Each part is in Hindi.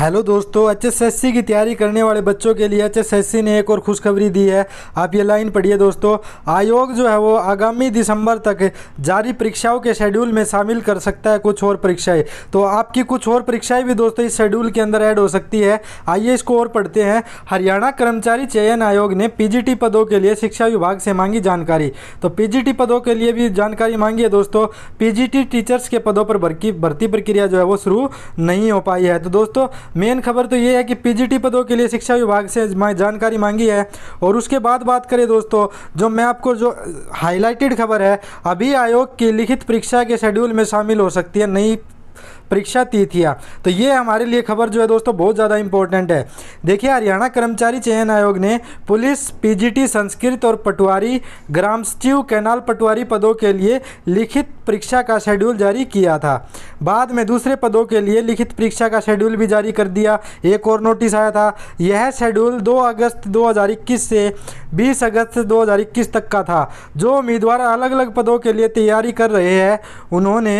हेलो दोस्तों एचएसएससी की तैयारी करने वाले बच्चों के लिए एचएसएससी ने एक और खुशखबरी दी है आप ये लाइन पढ़िए दोस्तों आयोग जो है वो आगामी दिसंबर तक जारी परीक्षाओं के शेड्यूल में शामिल कर सकता है कुछ और परीक्षाएं तो आपकी कुछ और परीक्षाएं भी दोस्तों इस शेड्यूल के अंदर ऐड हो सकती है आइए इसको और पढ़ते हैं हरियाणा कर्मचारी चयन आयोग ने पी पदों के लिए शिक्षा विभाग से मांगी जानकारी तो पी पदों के लिए भी जानकारी मांगी है दोस्तों पी टीचर्स के पदों पर भर्ती प्रक्रिया जो है वो शुरू नहीं हो पाई है तो दोस्तों मेन खबर तो ये है कि पीजीटी पदों के लिए शिक्षा विभाग से मैं जानकारी मांगी है और उसके बाद बात करें दोस्तों जो मैं आपको जो हाईलाइटेड खबर है अभी आयोग की लिखित परीक्षा के शेड्यूल में शामिल हो सकती है नई परीक्षा तिथियाँ तो ये हमारे लिए खबर जो है दोस्तों बहुत ज़्यादा इंपॉर्टेंट है देखिए हरियाणा कर्मचारी चयन आयोग ने पुलिस पीजीटी संस्कृत और पटवारी ग्राम सचिव कैनाल पटवारी पदों के लिए लिखित परीक्षा का शेड्यूल जारी किया था बाद में दूसरे पदों के लिए लिखित परीक्षा का शेड्यूल भी जारी कर दिया एक और नोटिस आया था यह शेड्यूल दो अगस्त दो से बीस अगस्त दो तक का था जो उम्मीदवार अलग अलग पदों के लिए तैयारी कर रहे हैं उन्होंने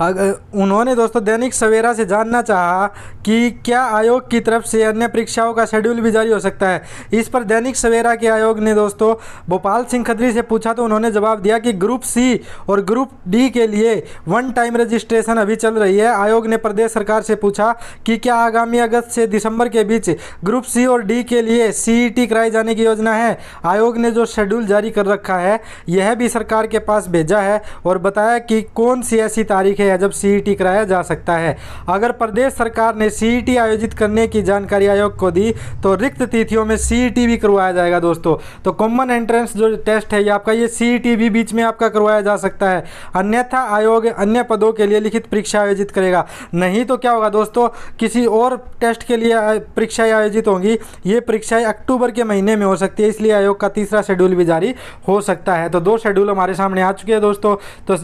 उन्होंने दोस्तों दैनिक सवेरा से जानना चाहा कि क्या आयोग की तरफ से अन्य परीक्षाओं का शेड्यूल भी जारी हो सकता है इस पर दैनिक सवेरा के आयोग ने दोस्तों भोपाल सिंह खत्री से पूछा तो उन्होंने जवाब दिया कि ग्रुप सी और ग्रुप डी के लिए वन टाइम रजिस्ट्रेशन अभी चल रही है आयोग ने प्रदेश सरकार से पूछा कि क्या आगामी अगस्त से दिसंबर के बीच ग्रुप सी और डी के लिए सीई e कराई जाने की योजना है आयोग ने जो शेड्यूल जारी कर रखा है यह भी सरकार के पास भेजा है और बताया कि कौन सी ऐसी तारीख है या जब सीईटी e कराया जा सकता है अगर प्रदेश सरकार ने सीईटी e आयोजित करने की जानकारी आयोग को दी तो रिक्त तिथियों में सीईटी e भी करवाया जाएगा दोस्तों तो कॉमन एंट्रेंस जो टेस्ट है ये आपका ये सीईटी भी बीच में आपका करवाया जा सकता है अन्यथा आयोग अन्य पदों के लिए लिखित परीक्षा आयोजित करेगा नहीं तो क्या होगा दोस्तों किसी और टेस्ट के लिए परीक्षाएं आयोजित होंगी ये परीक्षाएं अक्टूबर के महीने में हो सकती है इसलिए आयोग का तीसरा शेड्यूल भी जारी हो सकता है तो दो शेड्यूल हमारे सामने आ चुके हैं दोस्तों तो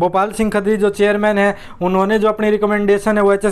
भोपाल सिंह खदरी जो चेयरमैन चेयरमैन है उन्होंने जो अपनी रिकमेंडेशन है वो एच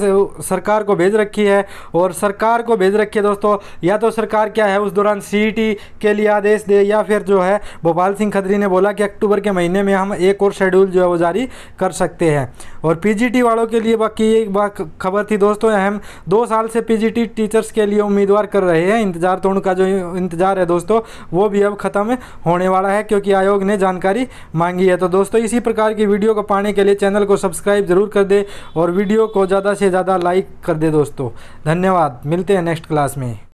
सरकार को भेज रखी है और सरकार को भेज रखी है दोस्तों या तो सरकार क्या है उस दौरान सी e के लिए आदेश दे या फिर जो है भोपाल सिंह खत्री ने बोला कि अक्टूबर के महीने में हम एक और शेड्यूल जो है वो जारी कर सकते हैं और पीजीटी वालों के लिए बाकी एक बात खबर थी दोस्तों अहम दो साल से पीजीटी टीचर्स के लिए उम्मीदवार कर रहे हैं इंतजार तो उनका जो इंतजार है दोस्तों वो भी अब ख़त्म होने वाला है क्योंकि आयोग ने जानकारी मांगी है तो दोस्तों इसी प्रकार की वीडियो को पाने के लिए चैनल को सब्सक्राइब सब्सक्राइब ज़रूर कर दे और वीडियो को ज़्यादा से ज़्यादा लाइक कर दे दोस्तों धन्यवाद मिलते हैं नेक्स्ट क्लास में